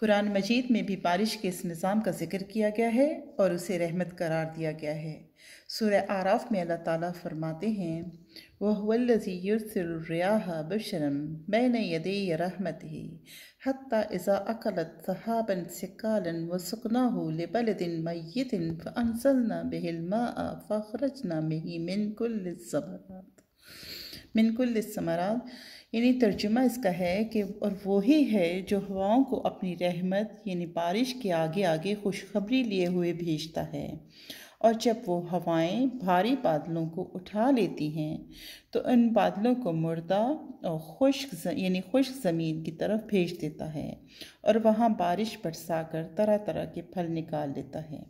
कुरान मजीद में भी बारिश के इस निज़ाम का जिक्र किया गया है और उसे रहमत करार दिया गया है सूर्य आराफ में अल्लाह ताला फरमाते हैं वह वल्लिया बशरम बैन यदे रहमत ही हती इज़ा अकलत सहाबन सिकालन व सुकना हो लिबल दिन मैत फ़नसलना बहलमा फ़खरजना मिही मिनकुल समरात मिनकुल समरात यानी तर्जुमा इसका है कि और वही है जो हवाओं को अपनी रहमत यानी बारिश के आगे आगे खुशखबरी लिए हुए भेजता है और जब वो हवाएं भारी बादलों को उठा लेती हैं तो इन बादलों को मुर्दा और खुश्क यानी खुश्क ज़मीन की तरफ भेज देता है और वहाँ बारिश बरसा कर तरह तरह के फल निकाल लेता है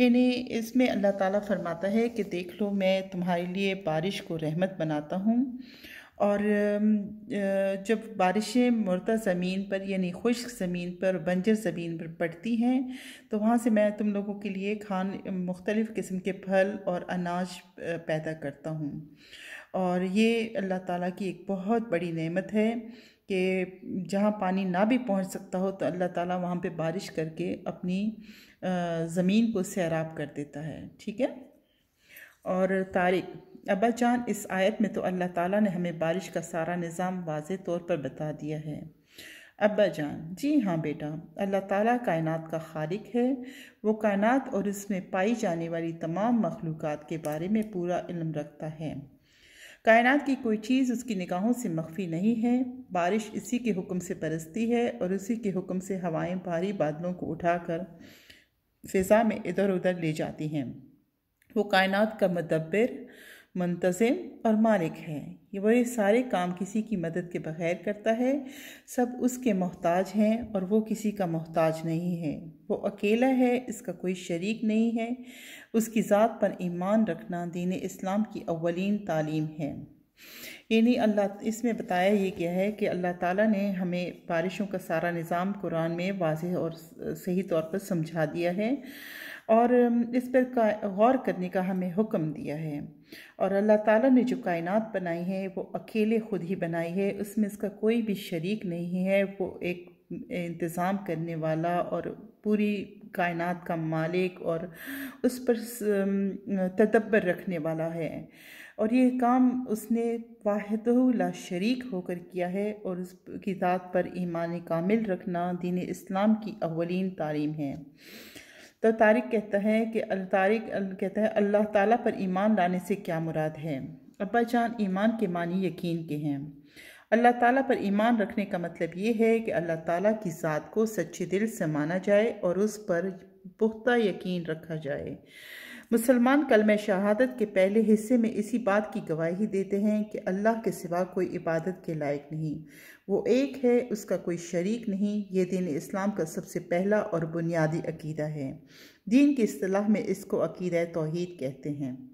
यानी इसमें अल्लाह ताला फरमाता है कि देख लो मैं तुम्हारे लिए बारिश को रहमत बनाता हूँ और जब बारिशें मुर्दा ज़मीन पर यानी खुश्क ज़मीन पर बंजर ज़मीन पर पड़ती हैं तो वहाँ से मैं तुम लोगों के लिए खान मुख्तलिफ़ किस्म के फल और अनाज पैदा करता हूँ और ये अल्लाह ताला की एक बहुत बड़ी नेमत है कि जहाँ पानी ना भी पहुँच सकता हो तो अल्लाह ताला वहाँ पे बारिश करके अपनी ज़मीन को सैराब कर देता है ठीक है और तारिक अबा जान इस आयत में तो अल्लाह ताला ने हमें बारिश का सारा निज़ाम वाज तौर पर बता दिया है अबा जान जी हाँ बेटा अल्लाह ताला कायनात का खालिक है वो कायनात और इसमें पाई जाने वाली तमाम मखलूक के बारे में पूरा इल्म रखता है कायनात की कोई चीज़ उसकी निगाहों से मख्फी नहीं है बारिश इसी के हुक्म से बरसती है और उसी के हुक्म से हवाएं भारी बादलों को उठाकर फिज़ा में इधर उधर ले जाती हैं वो कायनात का मदब्बर मंतजम और मालिक है ये बड़े सारे काम किसी की मदद के बगैर करता है सब उसके मोहताज हैं और वो किसी का मोहताज नहीं है वो अकेला है इसका कोई शरीक नहीं है उसकी ज़ात पर ईमान रखना दीन इस्लाम की अवलिन तालीम है यानी अल्लाह इसमें बताया ये क्या है कि अल्लाह ताला ने हमें बारिशों का सारा निज़ाम कुरान में वाज और सही तौर पर समझा दिया है और इस पर गौर करने का हमें हुक्म दिया है और अल्लाह ताला ने जो कायनात बनाई है वो अकेले खुद ही बनाई है उसमें इसका कोई भी शरीक नहीं है वो एक इंतज़ाम करने वाला और पूरी कायनात का मालिक और उस पर तदब्बर रखने वाला है और ये काम उसने वाहद ला शरीक होकर किया है और उसकी ज़ात पर ईमान कामिल रखना दीन इस्लाम की अवलिन तालीम है तो तारिक कहता है कि तारिक कहता है अल्लाह ताला पर ईमान लाने से क्या मुराद है अब्बा जान ईमान के मानी यकीन के हैं अल्लाह ताला पर ईमान रखने का मतलब ये है कि अल्लाह ताला की ज़ात को सच्चे दिल से माना जाए और उस पर पुख्ता यकीन रखा जाए मुसलमान कलम शहादत के पहले हिस्से में इसी बात की गवाही देते हैं कि अल्लाह के सिवा कोई इबादत के लायक नहीं वो एक है उसका कोई शरीक नहीं ये दीन इस्लाम का सबसे पहला और बुनियादी अकीदा है दीन की असलाह में इसको अकीद तोहद कहते हैं